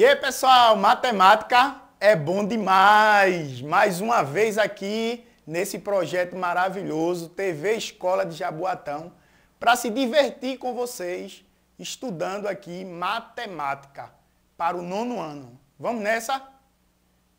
E aí, pessoal, matemática é bom demais. Mais uma vez aqui nesse projeto maravilhoso TV Escola de Jaboatão para se divertir com vocês estudando aqui matemática para o nono ano. Vamos nessa?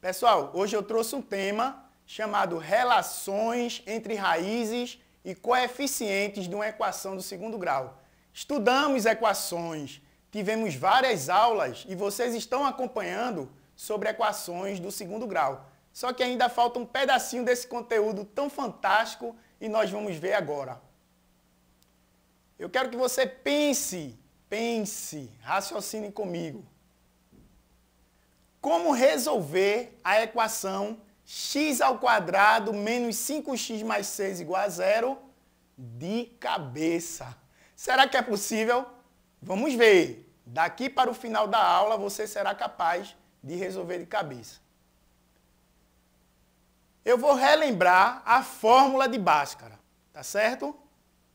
Pessoal, hoje eu trouxe um tema chamado relações entre raízes e coeficientes de uma equação do segundo grau. Estudamos equações tivemos várias aulas e vocês estão acompanhando sobre equações do segundo grau. Só que ainda falta um pedacinho desse conteúdo tão fantástico e nós vamos ver agora. Eu quero que você pense, pense, raciocine comigo. Como resolver a equação x ao quadrado menos 5x mais 6 igual a zero de cabeça? Será que é possível? Vamos ver. Daqui para o final da aula você será capaz de resolver de cabeça. Eu vou relembrar a fórmula de Bhaskara, tá certo?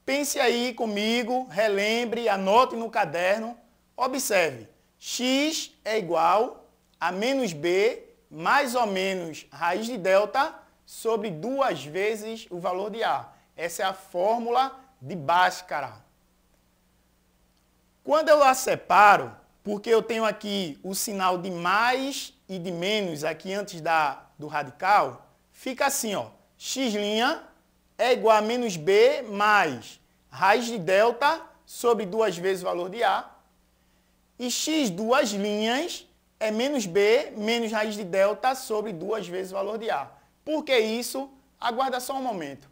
Pense aí comigo, relembre, anote no caderno, observe. x é igual a menos b mais ou menos raiz de delta sobre duas vezes o valor de a. Essa é a fórmula de Bhaskara. Quando eu a separo, porque eu tenho aqui o sinal de mais e de menos aqui antes da, do radical, fica assim, ó. x' é igual a menos b mais raiz de delta sobre duas vezes o valor de A. E x duas linhas é menos b menos raiz de delta sobre duas vezes o valor de A. Por que isso? Aguarda só um momento.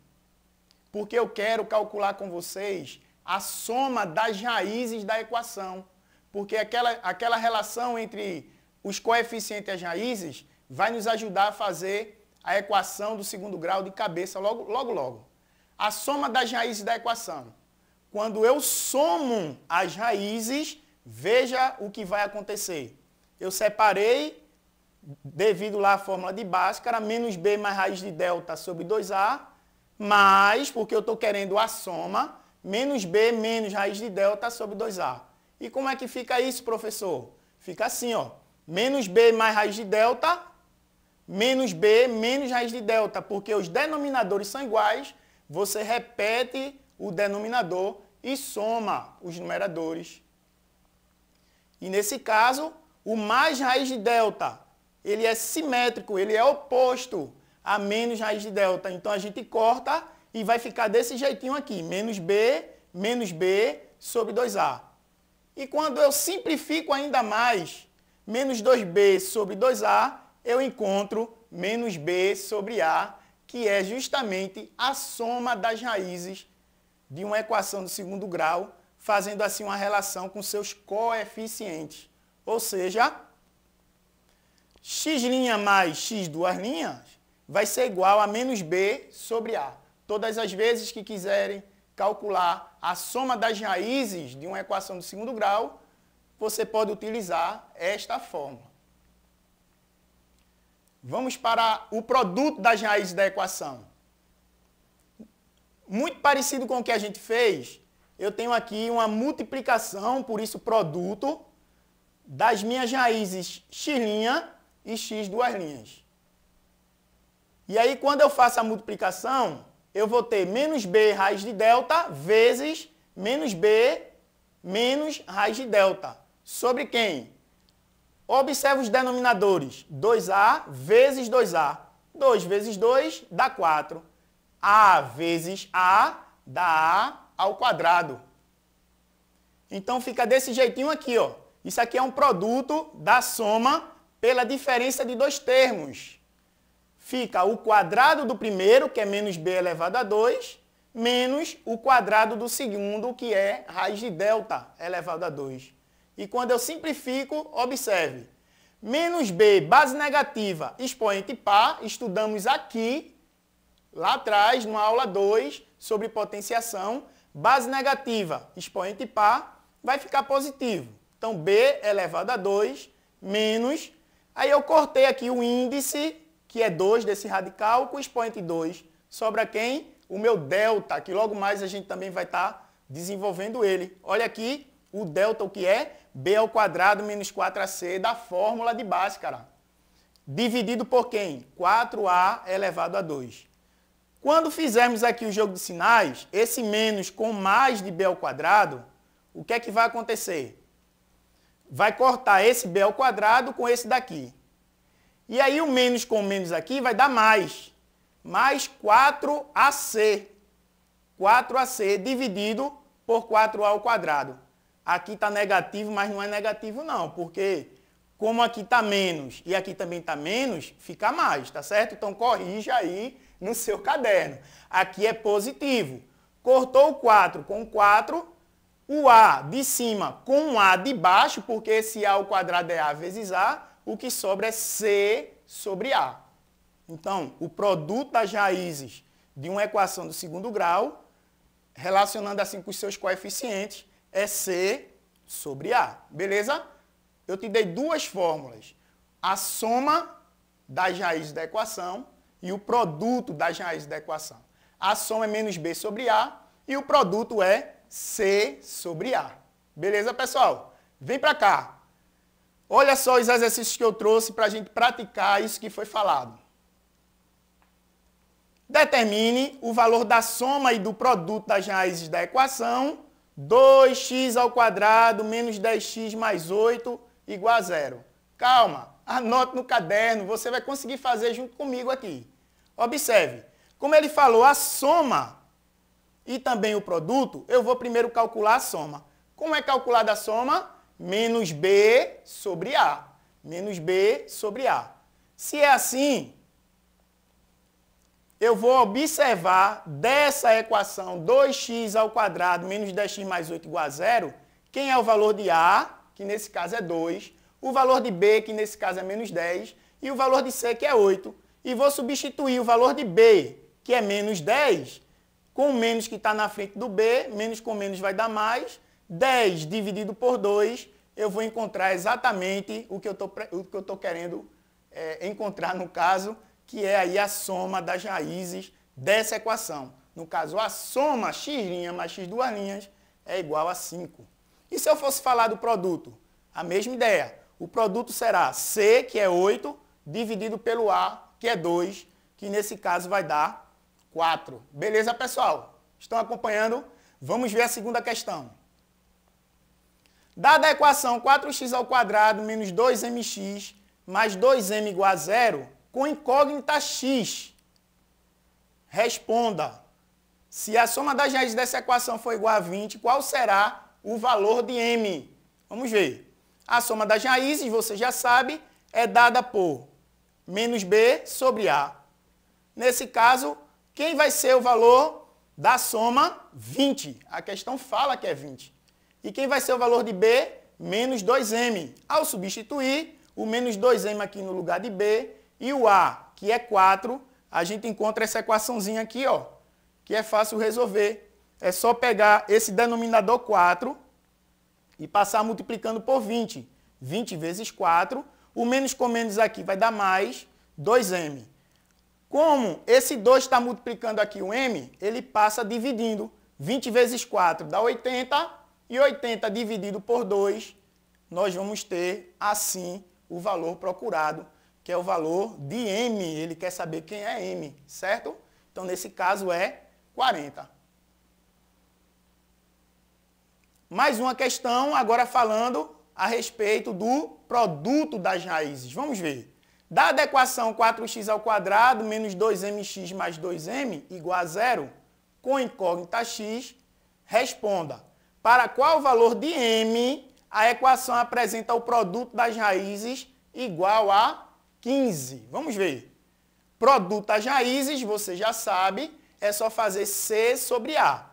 Porque eu quero calcular com vocês a soma das raízes da equação. Porque aquela, aquela relação entre os coeficientes e as raízes vai nos ajudar a fazer a equação do segundo grau de cabeça logo, logo, logo. A soma das raízes da equação. Quando eu somo as raízes, veja o que vai acontecer. Eu separei, devido lá à fórmula de Bhaskara, menos b mais raiz de delta sobre 2a, mais, porque eu estou querendo a soma, menos b menos raiz de delta sobre 2a. E como é que fica isso, professor? Fica assim, ó. Menos b mais raiz de delta, menos b menos raiz de delta, porque os denominadores são iguais, você repete o denominador e soma os numeradores. E nesse caso, o mais raiz de delta, ele é simétrico, ele é oposto a menos raiz de delta. Então a gente corta e vai ficar desse jeitinho aqui, menos B, menos B sobre 2A. E quando eu simplifico ainda mais, menos 2B sobre 2A, eu encontro menos B sobre A, que é justamente a soma das raízes de uma equação do segundo grau, fazendo assim uma relação com seus coeficientes. Ou seja, x' mais x duas linhas vai ser igual a menos b sobre a todas as vezes que quiserem calcular a soma das raízes de uma equação de segundo grau, você pode utilizar esta fórmula. Vamos para o produto das raízes da equação. Muito parecido com o que a gente fez, eu tenho aqui uma multiplicação, por isso produto, das minhas raízes x' e x duas linhas. E aí, quando eu faço a multiplicação, eu vou ter menos b raiz de delta vezes menos b menos raiz de delta. Sobre quem? Observe os denominadores. 2a vezes 2a. 2 vezes 2 dá 4. a vezes a dá a ao quadrado. Então fica desse jeitinho aqui, ó. Isso aqui é um produto da soma pela diferença de dois termos fica o quadrado do primeiro, que é menos b elevado a 2, menos o quadrado do segundo, que é raiz de delta elevado a 2. E quando eu simplifico, observe. Menos b, base negativa, expoente par, estudamos aqui, lá atrás, na aula 2, sobre potenciação. Base negativa, expoente par, vai ficar positivo. Então, b elevado a 2 menos... Aí eu cortei aqui o índice que é 2 desse radical, com expoente 2. Sobra quem? O meu delta, que logo mais a gente também vai estar tá desenvolvendo ele. Olha aqui o delta, o que é? b ao quadrado menos 4ac da fórmula de Bhaskara. Dividido por quem? 4a elevado a 2. Quando fizermos aqui o jogo de sinais, esse menos com mais de b ao quadrado, o que é que vai acontecer? Vai cortar esse b ao quadrado com esse daqui. E aí o menos com menos aqui vai dar mais. Mais 4AC. 4AC dividido por 4A ao quadrado. Aqui está negativo, mas não é negativo não, porque como aqui está menos e aqui também está menos, fica mais, tá certo? Então corrija aí no seu caderno. Aqui é positivo. Cortou o 4 com 4, o A de cima com o A de baixo, porque esse A ao quadrado é A vezes A, o que sobra é C sobre A. Então, o produto das raízes de uma equação do segundo grau, relacionando assim com os seus coeficientes, é C sobre A. Beleza? Eu te dei duas fórmulas. A soma das raízes da equação e o produto das raízes da equação. A soma é menos B sobre A e o produto é C sobre A. Beleza, pessoal? Vem para cá. Olha só os exercícios que eu trouxe para a gente praticar isso que foi falado. Determine o valor da soma e do produto das raízes da equação 2x ao quadrado menos 10x mais 8 igual a zero. Calma, anote no caderno, você vai conseguir fazer junto comigo aqui. Observe, como ele falou a soma e também o produto, eu vou primeiro calcular a soma. Como é calculada a soma? menos B sobre A. Menos B sobre A. Se é assim, eu vou observar dessa equação 2x ao quadrado menos 10x mais 8 igual a zero, quem é o valor de A, que nesse caso é 2, o valor de B, que nesse caso é menos 10, e o valor de C, que é 8. E vou substituir o valor de B, que é menos 10, com o menos que está na frente do B, menos com menos vai dar mais, 10 dividido por 2, eu vou encontrar exatamente o que eu estou querendo é, encontrar no caso, que é aí a soma das raízes dessa equação. No caso, a soma x' mais x duas linhas é igual a 5. E se eu fosse falar do produto? A mesma ideia. O produto será C, que é 8, dividido pelo A, que é 2, que nesse caso vai dar 4. Beleza, pessoal? Estão acompanhando? Vamos ver a segunda questão. Dada a equação 4x ao quadrado menos 2mx mais 2m igual a zero, com incógnita x, responda. Se a soma das raízes dessa equação for igual a 20, qual será o valor de m? Vamos ver. A soma das raízes, você já sabe, é dada por menos b sobre a. Nesse caso, quem vai ser o valor da soma? 20. A questão fala que é 20. E quem vai ser o valor de B? Menos 2M. Ao substituir, o menos 2M aqui no lugar de B e o A, que é 4, a gente encontra essa equaçãozinha aqui, ó, que é fácil resolver. É só pegar esse denominador 4 e passar multiplicando por 20. 20 vezes 4, o menos com menos aqui vai dar mais 2m. Como esse 2 está multiplicando aqui o m, ele passa dividindo. 20 vezes 4 dá 80, e 80 dividido por 2, nós vamos ter, assim, o valor procurado, que é o valor de M. Ele quer saber quem é M, certo? Então, nesse caso, é 40. Mais uma questão, agora falando a respeito do produto das raízes. Vamos ver. Dada a equação 4x ao menos 2mx mais 2m igual a zero, com incógnita x, responda para qual valor de m a equação apresenta o produto das raízes igual a 15. Vamos ver. Produto das raízes, você já sabe, é só fazer C sobre A.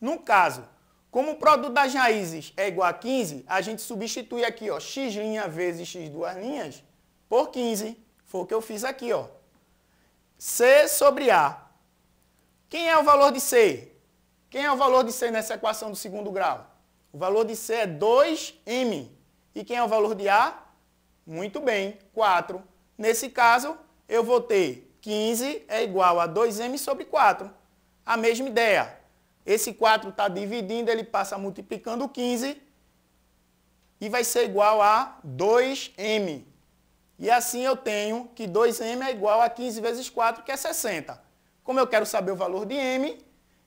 No caso, como o produto das raízes é igual a 15, a gente substitui aqui, ó, x' vezes x duas linhas por 15. Foi o que eu fiz aqui, ó. C sobre A. Quem é o valor de C? Quem é o valor de C nessa equação do segundo grau? O valor de C é 2m. E quem é o valor de A? Muito bem, 4. Nesse caso, eu vou ter 15 é igual a 2m sobre 4. A mesma ideia. Esse 4 está dividindo, ele passa multiplicando 15 e vai ser igual a 2m. E assim eu tenho que 2m é igual a 15 vezes 4, que é 60. Como eu quero saber o valor de m,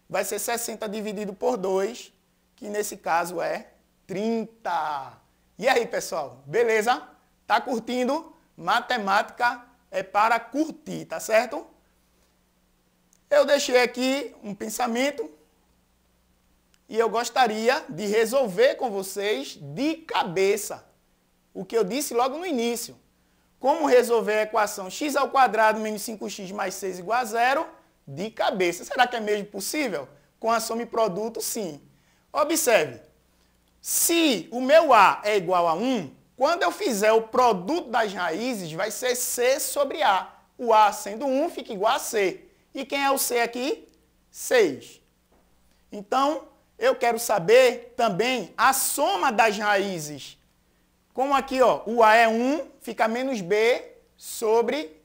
vai ser 60 dividido por 2, que nesse caso é 30. E aí, pessoal? Beleza? Tá curtindo? Matemática é para curtir, tá certo? Eu deixei aqui um pensamento e eu gostaria de resolver com vocês de cabeça o que eu disse logo no início. Como resolver a equação x ao quadrado menos 5x mais 6 igual a zero de cabeça. Será que é mesmo possível? Com a soma e produto, sim. Observe, se o meu A é igual a 1, quando eu fizer o produto das raízes, vai ser C sobre A. O A sendo 1 fica igual a C. E quem é o C aqui? 6. Então, eu quero saber também a soma das raízes. Como aqui, ó, o A é 1, fica menos B sobre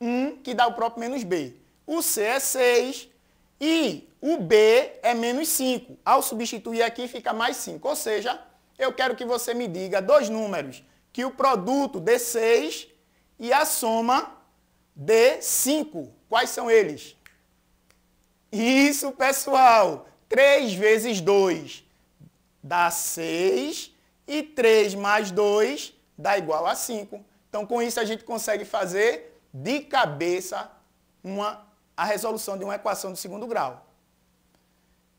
1, que dá o próprio menos B o C é 6 e o B é menos 5. Ao substituir aqui fica mais 5, ou seja, eu quero que você me diga dois números que o produto de 6 e a soma de 5. Quais são eles? Isso, pessoal! 3 vezes 2 dá 6 e 3 mais 2 dá igual a 5. Então, com isso, a gente consegue fazer de cabeça uma a resolução de uma equação de segundo grau.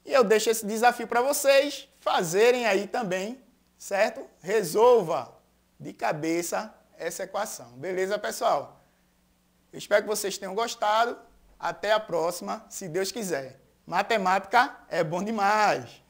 E eu deixo esse desafio para vocês fazerem aí também, certo? Resolva de cabeça essa equação. Beleza, pessoal? Eu espero que vocês tenham gostado. Até a próxima, se Deus quiser. Matemática é bom demais.